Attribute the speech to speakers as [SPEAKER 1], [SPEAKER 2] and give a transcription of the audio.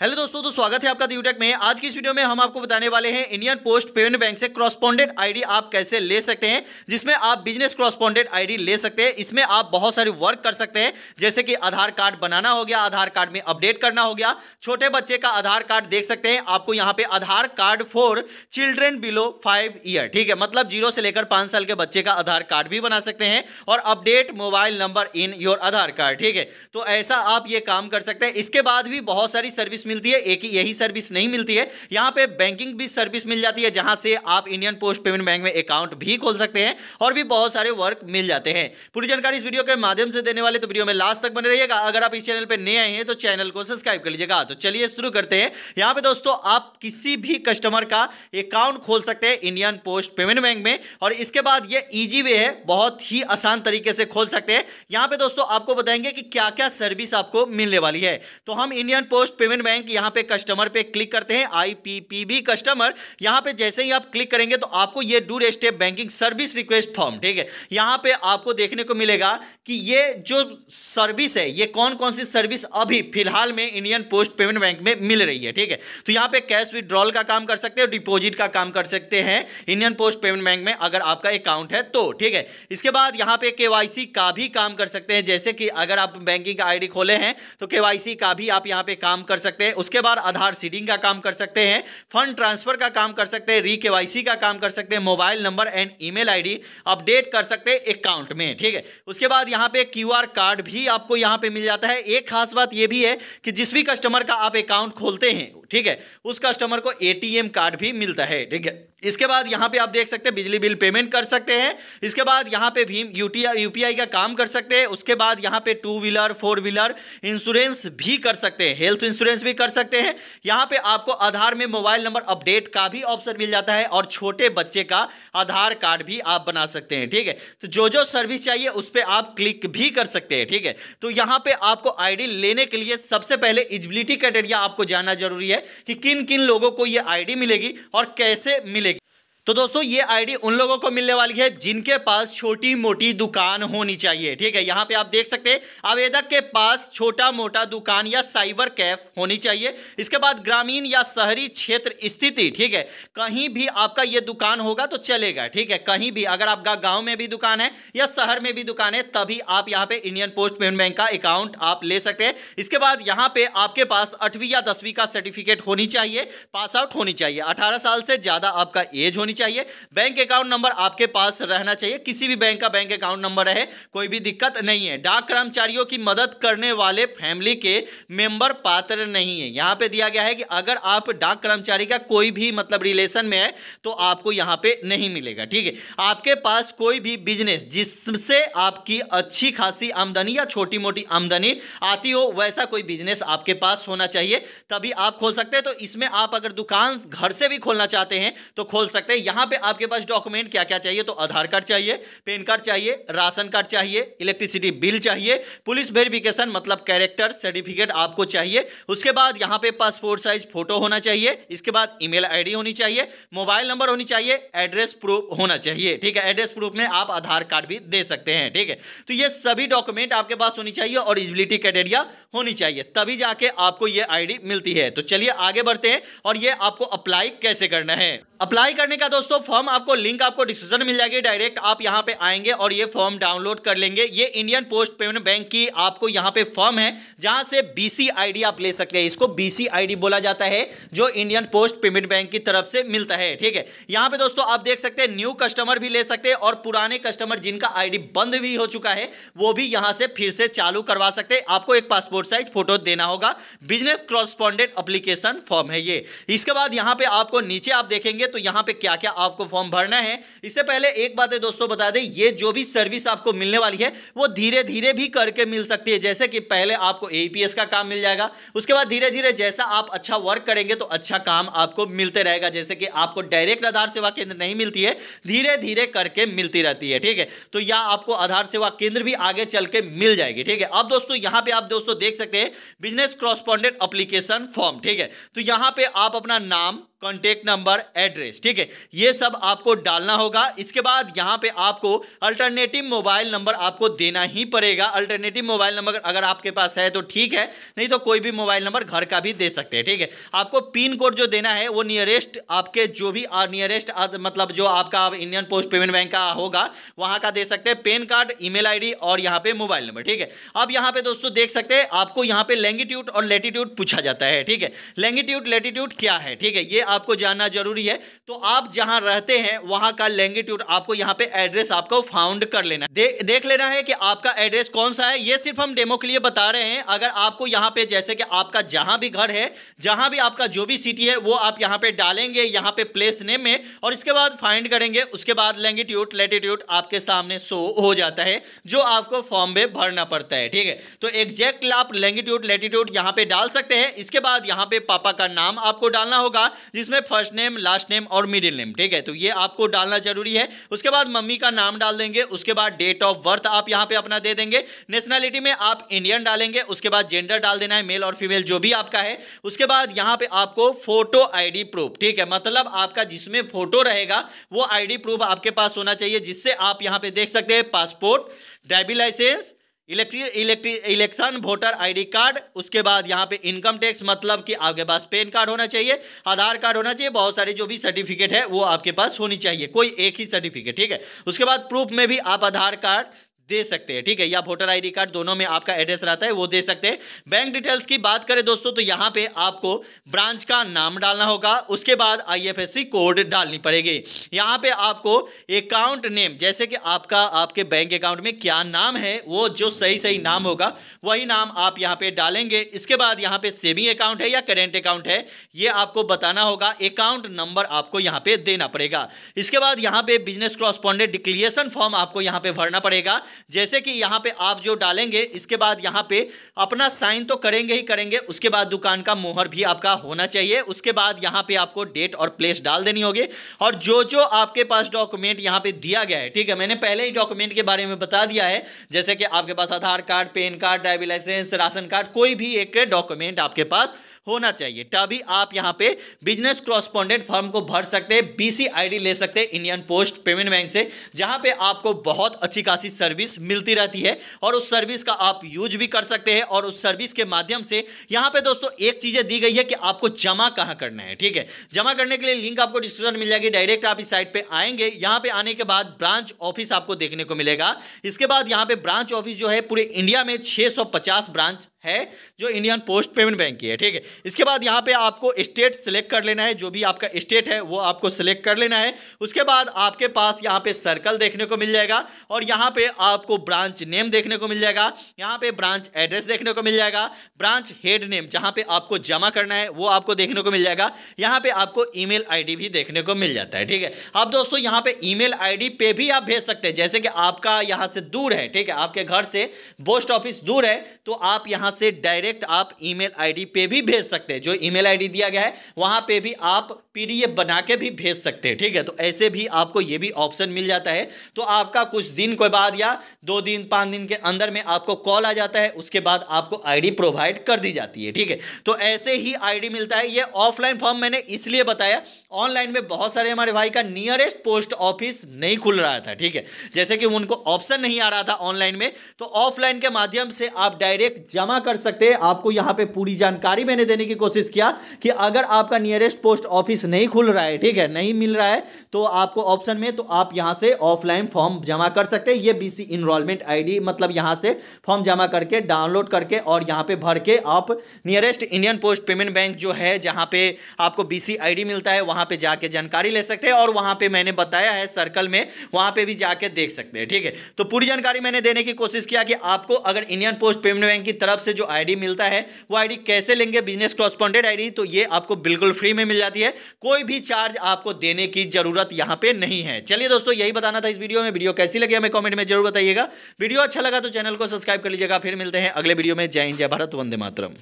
[SPEAKER 1] hello दोस्तों तो स्वागत है आपका दीवटेक में आज की इस वीडियो में हम आपको बताने वाले हैं इंडियन पोस्ट पेमेंट बैंक से क्रॉस्पॉन्डेंट आईडी आप कैसे ले सकते हैं जिसमें आप बिजनेस क्रॉस्पॉन्डेंट आईडी ले सकते हैं इसमें आप बहुत सारे वर्क कर सकते हैं जैसे कि आधार कार्ड बनाना हो गया आधार कार्ड में अपडेट करना हो गया छोटे बच्चे का आधार कार्ड देख सकते हैं आपको यहाँ पे Aadhaar card for children below five year ठीक है मतलब जीरो से लेकर पाँच साल के बच्चे का आधार कार्ड भी बना सकते हैं और update mobile number in your Aadhaar card ठीक है तो ऐसा आप ये काम कर सकते हैं इसके बाद भी बहुत सारी सर्विस मिलती है एक ही यही सर्विस नहीं मिलती है यहाँ पे बैंकिंग भी सर्विस मिल जाती है जहाँ से आप इंडियन पोस्ट पेमेंट बैंक में अकाउंट भी खोल सकते हैं और भी बहुत सारे वर्क मिल जाते हैं पूरी जानकारी इस वीडियो के माध्यम से देने वाले तो वीडियो में लास्ट तक बने रहिएगा अगर आप इस चैनल पर नए आए हैं तो चैनल को सब्सक्राइब कर लीजिएगा तो चलिए शुरू करते हैं यहाँ पर दोस्तों आप किसी भी कस्टमर का अकाउंट खोल सकते हैं इंडियन पोस्ट पेमेंट बैंक में और इसके बाद ये ईजी वे है बहुत ही आसान तरीके से खोल सकते हैं यहाँ पे दोस्तों आपको बताएंगे कि क्या क्या सर्विस आपको मिलने वाली है तो हम Indian post payment bank bank यहां पे कस्टमर पे क्लिक करते हैं आईपीपीबी कस्टमर यहां पे जैसे ही आप क्लिक करेंगे तो आपको ये door step banking service request form ठीक है यहां पे आपको देखने को मिलेगा कि ये जो सर्विस है ये कौन कौन सी सर्विस अभी फिलहाल में इंडियन पोस्ट पेमेंट बैंक में मिल रही है ठीक है तो यहां पर कैश विदड्रॉल का काम कर सकते हैं डिपोजिट का काम कर सकते हैं इंडियन पोस्ट पेमेंट बैंक में अगर आपका अकाउंट है तो ठीक है इसके बाद यहां पर केवाईसी का भी काम कर सकते हैं जैसे कि अगर आप बैंकिंग का आईडी खोले हैं तो केवाईसी का भी आप यहां पे काम कर सकते हैं हैं उसके बाद आधार सीडिंग का काम कर सकते हैं फंड ट्रांसफर का काम कर सकते हैं री का काम कर सकते हैं mobile number and email ID update कर सकते हैं अकाउंट में ठीक है उसके बाद यहाँ पे क्यू कार्ड भी आपको यहाँ पे मिल जाता है एक खास बात यह भी है कि जिस भी कस्टमर का आप अकाउंट खोलते हैं ठीक है उस कस्टमर को एटीएम कार्ड भी मिलता है ठीक है इसके बाद यहाँ पे आप देख सकते हैं बिजली बिल पेमेंट कर सकते हैं इसके बाद यहाँ पे भीम यूटीआई यूपीआई का काम कर सकते हैं उसके बाद यहाँ पे two wheeler four wheeler insurance भी कर सकते हैं हेल्थ इंश्योरेंस भी कर सकते हैं यहाँ पे आपको आधार में मोबाइल नंबर अपडेट का भी ऑप्शन मिल जाता है और छोटे बच्चे का आधार कार्ड भी आप बना सकते हैं ठीक है तो जो जो सर्विस चाहिए उस पर आप क्लिक भी कर सकते हैं ठीक है तो यहाँ पे आपको आई लेने के लिए सबसे पहले इजिबिलिटी क्राइटेरिया आपको जानना जरूरी है है कि किन किन लोगों को ये आईडी मिलेगी और कैसे मिलेगी तो दोस्तों ये आईडी उन लोगों को मिलने वाली है जिनके पास छोटी मोटी दुकान होनी चाहिए ठीक है यहाँ पे आप देख सकते हैं आवेदक के पास छोटा मोटा दुकान या साइबर कैफ होनी चाहिए इसके बाद ग्रामीण या शहरी क्षेत्र स्थिति ठीक है कहीं भी आपका ये दुकान होगा तो चलेगा ठीक है कहीं भी अगर आपका गाँव में भी दुकान है या शहर में भी दुकान है तभी आप यहाँ पे इंडियन पोस्ट पेमेंट बैंक का अकाउंट आप ले सकते हैं इसके बाद यहाँ पे आपके पास आठवीं या दसवीं का सर्टिफिकेट होनी चाहिए पास आउट होनी चाहिए अठारह साल से ज़्यादा आपका एज होनी चाहिए बैंक अकाउंट नंबर आपके पास रहना चाहिए किसी भी बैंक का बैंक अकाउंट नंबर रहे कोई भी दिक्कत नहीं है डाक कर्मचारियों की मदद करने वाले फैमिली के मेंबर पात्र नहीं है यहां पे दिया गया है कि अगर आप डाक कर्मचारी का कोई भी मतलब रिलेशन में है तो आपको यहां पे नहीं मिलेगा ठीक है आपके पास कोई भी बिजनेस जिससे आपकी अच्छी खासी आमदनी या छोटी मोटी आमदनी आती हो वैसा कोई बिजनेस आपके पास होना चाहिए तभी आप खोल सकते हैं तो इसमें आप अगर दुकान घर से भी खोलना चाहते हैं तो खोल सकते हैं यहाँ पे आपके पास डॉक्यूमेंट क्या क्या चाहिए तो आधार कार्ड चाहिए पैन कार्ड चाहिए राशन कार्ड चाहिए इलेक्ट्रिसिटी बिल चाहिए पुलिस वेरिफिकेशन मतलब कैरेक्टर सर्टिफिकेट आपको चाहिए उसके बाद यहाँ पे पासपोर्ट साइज फोटो होना चाहिए इसके बाद ईमेल आईडी होनी चाहिए मोबाइल नंबर होनी चाहिए एड्रेस प्रूफ होना चाहिए ठीक है एड्रेस प्रूफ में आप आधार कार्ड भी दे सकते हैं ठीक है तो ये सभी डॉक्यूमेंट आपके पास होनी चाहिए और एलिजिबिलिटी क्राइटेरिया होनी चाहिए तभी जाके आपको ये आईडी मिलती है तो चलिए आगे बढ़ते हैं और ये आपको अप्लाई कैसे करना है अप्लाई करने का दोस्तों फॉर्म आपको लिंक आपको डिस्क्रिप्शन मिल जाएगी डायरेक्ट आप यहाँ पे आएंगे और ये फॉर्म डाउनलोड कर लेंगे ये इंडियन पोस्ट पेमेंट बैंक की आपको यहाँ पे फॉर्म है जहां से बीसी आईडी आप ले सकते हैं इसको बीसी आईडी बोला जाता है जो इंडियन पोस्ट पेमेंट बैंक की तरफ से मिलता है ठीक है यहाँ पे दोस्तों आप देख सकते हैं न्यू कस्टमर भी ले सकते हैं और पुराने कस्टमर जिनका आई बंद भी हो चुका है वो भी यहाँ से फिर से चालू करवा सकते हैं आपको एक पासपोर्ट साइज फोटो देना होगा बिजनेस क्रॉस्पॉन्डेंट अप्लीकेशन फॉर्म है ये इसके बाद यहाँ पे आपको नीचे आप देखेंगे है तो यहां पे क्या क्या आपको फॉर्म भरना है इससे पहले एक बात है दोस्तों बता दें ये जो भी सर्विस आपको मिलने वाली है वो धीरे धीरे भी करके मिल सकती है जैसे कि पहले आपको ए का काम मिल जाएगा उसके बाद धीरे धीरे जैसा आप अच्छा वर्क करेंगे तो अच्छा काम आपको मिलते रहेगा जैसे कि आपको डायरेक्ट आधार सेवा केंद्र नहीं मिलती है धीरे धीरे करके मिलती रहती है ठीक है तो या आपको आधार सेवा केंद्र भी आगे चल के मिल जाएगी ठीक है अब दोस्तों यहां पे आप दोस्तों देख सकते हैं बिजनेस क्रॉस्पॉन्डेंट अप्लीकेशन फॉर्म ठीक है तो यहां पे आप अपना नाम कॉन्टेक्ट नंबर एड्रेस ठीक है ये सब आपको डालना होगा इसके बाद यहाँ पे आपको अल्टरनेटिव मोबाइल नंबर आपको देना ही पड़ेगा अल्टरनेटिव मोबाइल नंबर अगर आपके पास है तो ठीक है नहीं तो कोई भी मोबाइल नंबर घर का भी दे सकते हैं ठीक है आपको पिन कोड जो देना है वो नियरेस्ट आपके जो भी नियरेस्ट मतलब जो आपका इंडियन पोस्ट पेमेंट बैंक का होगा वहाँ का दे सकते हैं पेन कार्ड ई मेल और यहाँ पर मोबाइल नंबर ठीक है अब यहाँ पर दोस्तों देख सकते हैं आपको यहाँ पे लैंगिट्यूड और लेटीट्यूड पूछा जाता है ठीक है लैंगिट्यूड लेटीट्यूड क्या है ठीक है ये आपको जानना जरूरी है तो आप जहां रहते हैं वहां का लैंग्वेट्यूड आपको यहाँ पे एड्रेस आपको फाउंड कर लेना है दे, देख लेना है कि आपका एड्रेस कौन सा है ये सिर्फ हम डेमो के लिए बता रहे हैं अगर आपको यहाँ पे जैसे कि आपका जहां भी घर है जहां भी आपका जो भी सिटी है वो आप यहाँ पे डालेंगे यहाँ पे प्लेस नेम में और इसके बाद फाइंड करेंगे उसके बाद लैंग्वेट्यूड लेटिट्यूड आपके सामने शो हो जाता है जो आपको फॉर्म में भरना पड़ता है ठीक है तो एग्जैक्ट आप लैंग्वेट्यूड लेटिट्यूड यहाँ पे डाल सकते हैं इसके बाद यहाँ पे पापा का नाम आपको डालना होगा जिसमें फर्स्ट नेम लास्ट नेम और मिडिल नेम ठीक है तो ये आपको डालना जरूरी है उसके बाद मम्मी का नाम डाल देंगे उसके बाद डेट ऑफ बर्थ आप यहाँ पे अपना दे देंगे नेशनैलिटी में आप इंडियन डालेंगे उसके बाद जेंडर डाल देना है मेल और फीमेल जो भी आपका है उसके बाद यहाँ पे आपको फोटो आईडी प्रूफ ठीक है मतलब आपका जिसमें फोटो रहेगा वो आईडी प्रूफ आपके पास होना चाहिए जिससे आप यहाँ पे देख सकते हैं पासपोर्ट ड्राइविंग लाइसेंस इलेक्ट्री इलेक्शन वोटर आईडी कार्ड उसके बाद यहाँ पे इनकम टैक्स मतलब कि आपके पास पैन कार्ड होना चाहिए आधार कार्ड होना चाहिए बहुत सारे जो भी सर्टिफिकेट है वो आपके पास होनी चाहिए कोई एक ही सर्टिफिकेट ठीक है उसके बाद प्रूफ में भी आप आधार कार्ड दे सकते हैं ठीक है या वोटर आईडी कार्ड दोनों में आपका एड्रेस रहता है वो दे सकते हैं बैंक डिटेल्स की बात करें दोस्तों तो यहाँ पे आपको ब्रांच का नाम डालना होगा उसके बाद आईएफएससी कोड डालनी पड़ेगी यहाँ पे आपको अकाउंट नेम जैसे कि आपका आपके बैंक अकाउंट में क्या नाम है वो जो सही सही नाम होगा वही नाम आप यहाँ पे डालेंगे इसके बाद यहाँ पे सेविंग अकाउंट है या करेंट अकाउंट है ये आपको बताना होगा अकाउंट नंबर आपको यहाँ पे देना पड़ेगा इसके बाद यहाँ पे बिजनेस क्रॉस्पॉन्डेंट डिक्लियेशन फॉर्म आपको यहाँ पे भरना पड़ेगा जैसे कि यहाँ पे आप जो डालेंगे इसके बाद यहाँ पे अपना साइन तो करेंगे ही करेंगे उसके बाद दुकान का मोहर भी आपका होना चाहिए उसके बाद यहाँ पे आपको डेट और प्लेस डाल देनी होगी और जो जो आपके पास डॉक्यूमेंट यहाँ पे दिया गया है ठीक है मैंने पहले ही डॉक्यूमेंट के बारे में बता दिया है जैसे कि आपके पास Aadhaar card PAN card driving licence ration card कोई भी एक डॉक्यूमेंट आपके पास होना चाहिए तभी आप यहाँ पे बिजनेस क्रॉस्पॉन्डेंट फॉर्म को भर सकते हैं बीसी आईडी ले सकते हैं इंडियन पोस्ट पेमेंट बैंक से जहाँ पे आपको बहुत अच्छी खासी सर्विस मिलती रहती है और उस सर्विस का आप यूज भी कर सकते हैं और उस सर्विस के माध्यम से यहाँ पे दोस्तों एक चीज़ें दी गई है कि आपको जमा कहाँ करना है ठीक है जमा करने के लिए लिंक आपको डिस्क्रिप्शन मिल जाएगी डायरेक्ट आप इस साइट पर आएंगे यहाँ पर आने के बाद ब्रांच ऑफिस आपको देखने को मिलेगा इसके बाद यहाँ पे ब्रांच ऑफिस जो है पूरे इंडिया में छः ब्रांच है जो इंडियन पोस्ट पेमेंट बैंक की है ठीक है इसके बाद यहाँ पे आपको स्टेट सेलेक्ट कर लेना है जो भी आपका स्टेट है वो आपको सिलेक्ट कर लेना है उसके बाद आपके पास यहाँ पे सर्कल देखने को मिल जाएगा और यहाँ पे आपको ब्रांच नेम देखने को मिल जाएगा यहाँ पे ब्रांच एड्रेस देखने को मिल जाएगा ब्रांच हेड नेम जहाँ पे आपको जमा करना है वो आपको देखने को मिल जाएगा यहाँ पे आपको ई मेल भी देखने को मिल जाता है ठीक है अब दोस्तों यहाँ पे ई मेल पे भी आप भेज सकते हैं जैसे कि आपका यहाँ से दूर है ठीक है आपके घर से पोस्ट ऑफिस दूर है तो आप यहाँ से डायरेक्ट आप ईमेल आईडी पे भी भेज सकते हैं जो ईमेल आईडी दिया गया है वहां पे भी आप पीडीएफ बना के भी भेज सकते हैं ठीक है तो ऐसे भी आपको ये भी ऑप्शन मिल जाता है तो आपका कुछ दिन के बाद या दो दिन पाँच दिन के अंदर में आपको कॉल आ जाता है उसके बाद आपको आई प्रोवाइड कर दी जाती है ठीक है तो ऐसे ही आई मिलता है ये ऑफलाइन फॉर्म मैंने इसलिए बताया ऑनलाइन में बहुत सारे हमारे भाई का नियरेस्ट पोस्ट ऑफिस नहीं खुल रहा था ठीक है जैसे कि उनको ऑप्शन नहीं आ रहा था ऑनलाइन में तो ऑफलाइन के माध्यम से आप डायरेक्ट जमा ना कर सकते आपको यहां पे पूरी जानकारी मैंने देने की कोशिश किया कि अगर आपका नियरेस्ट पोस्ट ऑफिस नहीं खुल रहा है ठीक है नहीं मिल रहा है तो आपको ऑप्शन में तो आप यहां से ऑफलाइन फॉर्म जमा कर सकते हैं ये बी सी इनरोलमेंट आई मतलब यहां से फॉर्म जमा करके डाउनलोड करके और यहां पे भर के आप nearest Indian post payment bank जो है जहां पे आपको बी सी मिलता है वहां पे जाके जानकारी ले सकते हैं और वहां पे मैंने बताया है सर्कल में वहां पे भी जाके देख सकते हैं ठीक है तो पूरी जानकारी मैंने देने की कोशिश किया कि आपको अगर इंडियन पोस्ट पेमेंट बैंक की तरफ से से जो आईडी मिलता है वो आईडी कैसे लेंगे बिजनेस क्रॉस्पॉन्डेड आईडी तो ये आपको बिल्कुल फ्री में मिल जाती है कोई भी चार्ज आपको देने की जरूरत यहां पे नहीं है चलिए दोस्तों यही बताना था इस वीडियो में वीडियो कैसी लगी हमें कॉमेंट में जरूर बताइएगा वीडियो अच्छा लगा तो चैनल को सब्सक्राइब कर लीजिएगा फिर मिलते हैं अगले वीडियो में जय हिंद जय भारत वंदे मातरम